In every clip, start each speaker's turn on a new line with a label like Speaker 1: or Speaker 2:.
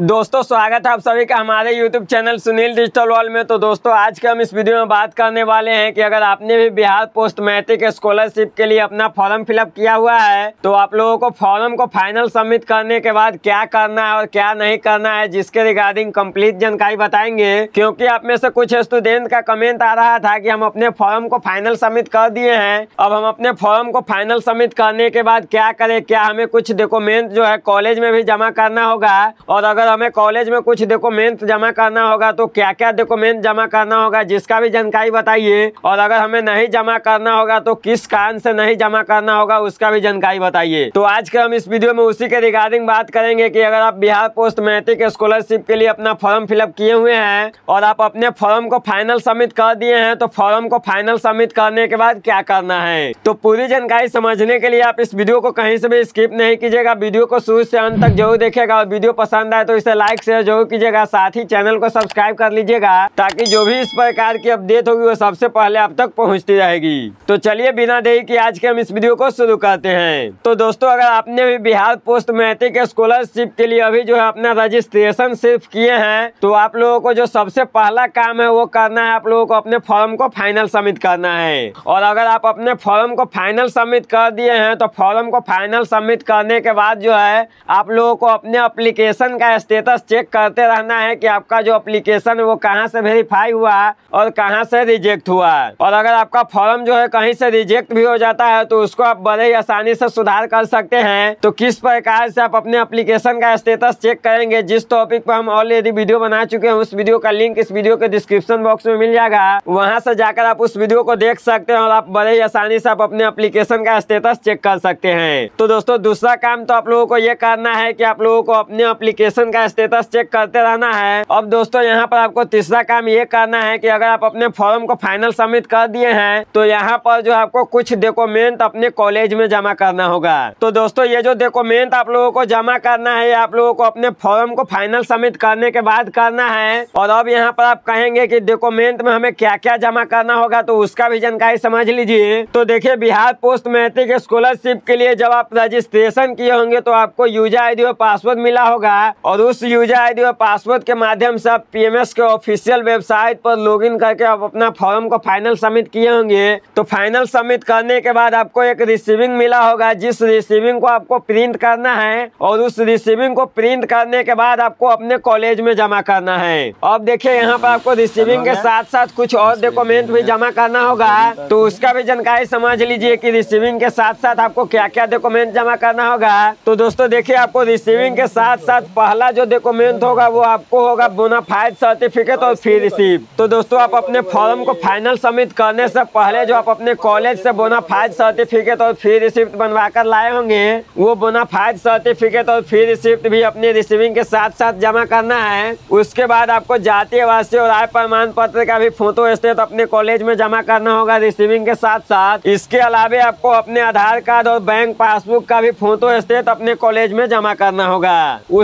Speaker 1: दोस्तों स्वागत है आप सभी का हमारे YouTube channel Sunil digital world में तो दोस्तों आज के हम इस वीडियो में बात करने वाले हैं कि अगर आपने भी बिहार पोस्ट मैट्रिक स्कॉलरशिप के लिए अपना फॉर्म फिलअप किया हुआ है तो आप लोगों को फॉर्म को फाइनल सबमिट करने के बाद क्या करना है और क्या नहीं करना है जिसके रिगार्डिंग कम्प्लीट जानकारी बताएंगे क्योंकि आप में से कुछ स्टूडेंट का कमेंट आ रहा था की हम अपने फॉर्म को फाइनल सबमिट कर दिए हैं अब हम अपने फॉर्म को फाइनल सबमिट करने के बाद क्या करें क्या हमें कुछ डॉक्यूमेंट जो है कॉलेज में भी जमा करना होगा और अगर अगर हमें कॉलेज में कुछ डॉक्यूमेंट जमा करना होगा तो क्या क्या डॉक्यूमेंट जमा करना होगा जिसका भी जानकारी बताइए और अगर हमें नहीं जमा करना होगा तो किस कारण से नहीं जमा करना होगा उसका भी जानकारी बताइए तो आज के हम इस वीडियो में उसी के रिगार्डिंग बात करेंगे की अगर आप बिहार पोस्ट मैट्रिक स्कॉलरशिप के लिए अपना फॉर्म फिलअप किए हुए हैं और आप अपने फॉर्म को फाइनल सबमिट कर दिए हैं तो फॉर्म को फाइनल सबमिट करने के बाद क्या करना है तो पूरी जानकारी समझने के लिए आप इस वीडियो को कहीं से भी स्किप नहीं कीजिएगा वीडियो को शुरू से अंत तक जरूर देखेगा और वीडियो पसंद आए तो तो इसे लाइक शेयर जरूर कीजिएगा साथ ही चैनल को सब्सक्राइब कर लीजिएगा ताकि जो भी इस प्रकार की अपडेट होगी वो सबसे पहले आप तक पहुँचती रहेगी तो चलिए बिना देरी की आज के हम इस वीडियो को शुरू करते हैं तो दोस्तों अगर आपने भी बिहार पोस्ट मैट्रिक स्कॉलरशिप के लिए अभी जो है अपना रजिस्ट्रेशन सिर्फ किए हैं तो आप लोगों को जो सबसे पहला काम है वो करना है आप लोगों को अपने फॉर्म को फाइनल सबमिट करना है और अगर आप अपने फॉर्म को फाइनल सबमिट कर दिए हैं तो फॉर्म को फाइनल सबमिट करने के बाद जो है आप लोगों को अपने अप्लीकेशन का स्टेटस चेक करते रहना है कि आपका जो एप्लीकेशन है वो कहाँ से वेरीफाई हुआ और कहाँ से रिजेक्ट हुआ और अगर आपका फॉर्म जो है कहीं से रिजेक्ट भी हो जाता है तो उसको आप बड़े आसानी से सुधार कर सकते हैं तो किस प्रकार से आप अपने अप्लीकेशन का स्टेटस चेक करेंगे जिस टॉपिक पर हम ऑलरेडी वीडियो बना चुके हैं उस वीडियो का लिंक इस वीडियो के डिस्क्रिप्शन बॉक्स में मिल जाएगा वहाँ से जाकर आप उस वीडियो को देख सकते हैं और आप बड़े आसानी से आप अपने अप्लीकेशन का स्टेटस चेक कर सकते हैं तो दोस्तों दूसरा काम तो आप लोगों को ये करना है कि आप लोगों को अपने अप्लीकेशन का स्टेटस चेक करते रहना है अब दोस्तों यहाँ पर आपको तीसरा काम ये करना है कि अगर आप अपने फॉर्म को फाइनल सबमिट कर दिए हैं तो यहाँ पर जो आपको कुछ डॉक्यूमेंट अपने कॉलेज में जमा करना होगा तो दोस्तों ये जो डॉक्यूमेंट आप लोगों को जमा करना है आप लोगों को अपने फॉर्म को फाइनल सबमिट करने के बाद करना है और अब यहाँ पर आप कहेंगे की डॉक्यूमेंट में हमें क्या क्या जमा करना होगा तो उसका भी जानकारी समझ लीजिए तो देखिए बिहार पोस्ट मैट्रिक स्कॉलरशिप के लिए जब आप रजिस्ट्रेशन किए होंगे तो आपको यूजर आईडी और पासवर्ड मिला होगा और दोस्त यूजर आईडी और पासवर्ड के माध्यम से आप पीएमएस के ऑफिशियल वेबसाइट पर लॉगिन करके आप अपना फॉर्म को फाइनल सबमिट किए होंगे तो फाइनल सबमिट करने के बाद आपको एक रिसीविंग मिला होगा जिस रिसीविंग को आपको प्रिंट करना है और उस रिसीविंग को प्रिंट करने के बाद आपको अपने कॉलेज में जमा करना है अब देखिये यहाँ पर आपको रिसीविंग के साथ साथ कुछ और डॉक्यूमेंट भी जमा करना होगा तो उसका भी जानकारी समझ लीजिए की रिसीविंग के साथ साथ आपको क्या क्या डॉक्यूमेंट जमा करना होगा तो दोस्तों देखिये आपको रिसीविंग के साथ साथ पहला जो डॉक्यूमेंट होगा वो आपको होगा बोनाफाइड सर्टिफिकेट और फी रिसीव तो दोस्तों आप अपने फॉर्म को फाइनल सबमिट करने से पहले जो आप अपने कॉलेज से बोनाफाइड सर्टिफिकेट और फी रिसिप्ट बनवा कर लाए होंगे वो बोनाफाइड सर्टिफिकेट और फी रिसिप्ट भी अपने रिसीविंग के साथ साथ जमा करना है उसके बाद आपको जाति आवासीय और आय प्रमाण पत्र का भी फोटो स्टेट अपने कॉलेज में जमा करना होगा रिसीविंग के साथ साथ इसके अलावा आपको अपने आधार कार्ड और बैंक पासबुक का भी फोटो स्टेट अपने कॉलेज में जमा करना होगा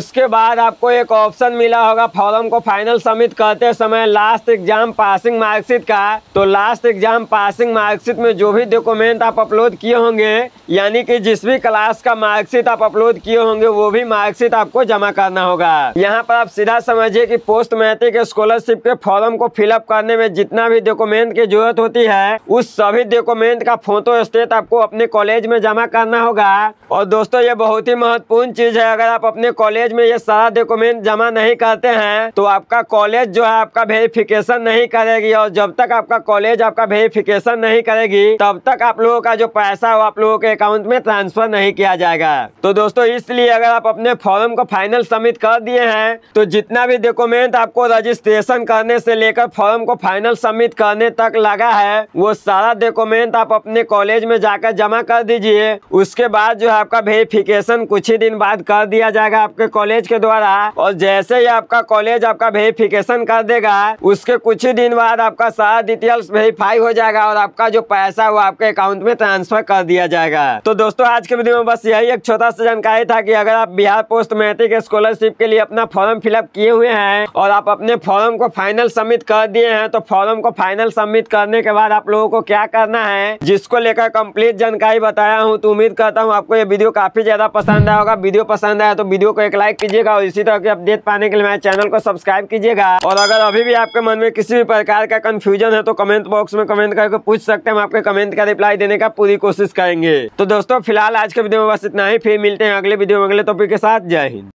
Speaker 1: उसके बाद आपको एक ऑप्शन मिला होगा फॉर्म को फाइनल सबमिट करते समय लास्ट एग्जाम पासिंग मार्कशीट का तो लास्ट एग्जाम पासिंग मार्कशीट में जो भी डॉक्यूमेंट आप अपलोड किए होंगे यानी कि जिस भी क्लास का मार्कशीट आप अपलोड किए होंगे वो भी मार्कशीट आपको जमा करना होगा यहाँ पर आप सीधा समझिए की पोस्ट मैट्रिक स्कॉलरशिप के फॉर्म को फिलअप करने में जितना भी डॉक्यूमेंट की जरूरत होती है उस सभी डॉक्यूमेंट का फोटो स्टेट आपको अपने कॉलेज में जमा करना होगा और दोस्तों ये बहुत ही महत्वपूर्ण चीज है अगर आप अपने कॉलेज में ये सारा सारा डॉक्यूमेंट जमा नहीं करते हैं तो आपका कॉलेज जो है आपका वेरिफिकेशन नहीं करेगी और जब तक आपका कॉलेज आपका वेरिफिकेशन नहीं करेगी तब तक आप लोगों का जो पैसा वो आप लोगों के अकाउंट में ट्रांसफर नहीं किया जाएगा तो दोस्तों इसलिए अगर आप अपने फॉर्म को फाइनल सबमिट कर दिए हैं तो जितना भी डॉक्यूमेंट तो आपको रजिस्ट्रेशन करने से लेकर फॉर्म को फाइनल सबमिट करने तक लगा है वो सारा डॉक्यूमेंट तो आप अपने कॉलेज में जाकर जमा कर दीजिए उसके बाद जो है आपका वेरिफिकेशन कुछ ही दिन बाद कर दिया जाएगा आपके कॉलेज के द्वारा वाला और जैसे ही आपका कॉलेज आपका वेरिफिकेशन कर देगा उसके कुछ ही दिन बाद आपका सारा डिटेल्स वेरीफाई हो जाएगा और आपका जो पैसा वो आपके अकाउंट में ट्रांसफर कर दिया जाएगा तो दोस्तों आज के वीडियो में बस यही एक छोटा सा जानकारी था की अगर आप बिहार पोस्ट मैट्रिक स्कॉलरशिप के लिए अपना फॉर्म फिलअप किए हुए हैं और आप अपने फॉर्म को फाइनल सबमिट कर दिए हैं तो फॉर्म को फाइनल सबमिट करने के बाद आप लोगों को क्या करना है जिसको लेकर कंप्लीट जानकारी बताया हूँ तो उम्मीद करता हूँ आपको ये वीडियो काफी ज्यादा पसंद आया होगा वीडियो पसंद आया तो वीडियो को एक लाइक कीजिएगा और इसी तरह के अपडेट पाने के लिए मेरे चैनल को सब्सक्राइब कीजिएगा और अगर अभी भी आपके मन में किसी भी प्रकार का कंफ्यूजन है तो कमेंट बॉक्स में कमेंट करके पूछ सकते हैं हम आपके कमेंट का रिप्लाई देने का पूरी कोशिश करेंगे तो दोस्तों फिलहाल आज के वीडियो में बस इतना ही फिर मिलते हैं अगले वीडियो में अगले टॉपिक के साथ जय हिंद